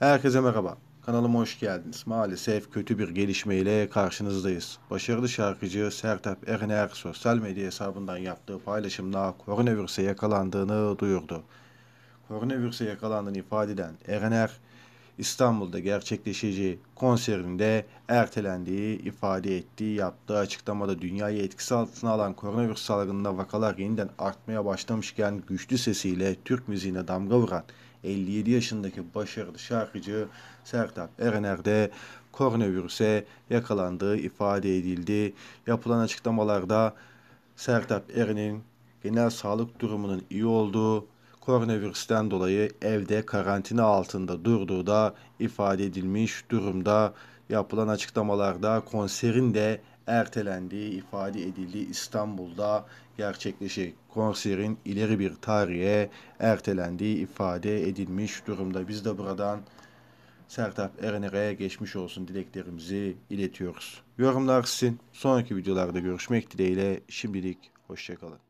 Herkese merhaba. Kanalıma hoş geldiniz. Maalesef kötü bir gelişmeyle karşınızdayız. Başarılı şarkıcı Sertap Erener sosyal medya hesabından yaptığı paylaşımla koronavirüse yakalandığını duyurdu. Koronavirüse yakalandığını ifade eden Erener, İstanbul'da gerçekleşeceği konserinde ertelendiği ifade ettiği yaptığı açıklamada dünyayı etkisi altına alan koronavirüs salgınında vakalar yeniden artmaya başlamışken güçlü sesiyle Türk müziğine damga vuran 57 yaşındaki başarılı şarkıcı Sertab Erener de koronavirüse yakalandığı ifade edildi. Yapılan açıklamalarda Sertab Erener'in genel sağlık durumunun iyi olduğu koronavirüsten dolayı evde karantina altında durduğu da ifade edilmiş durumda. Yapılan açıklamalarda konserin de ertelendiği ifade edildiği İstanbul'da gerçekleşecek konserin ileri bir tarihe ertelendiği ifade edilmiş durumda. Biz de buradan Sertap Erener'e geçmiş olsun dileklerimizi iletiyoruz. Yorumlar sizin. Sonraki videolarda görüşmek dileğiyle şimdilik hoşçakalın.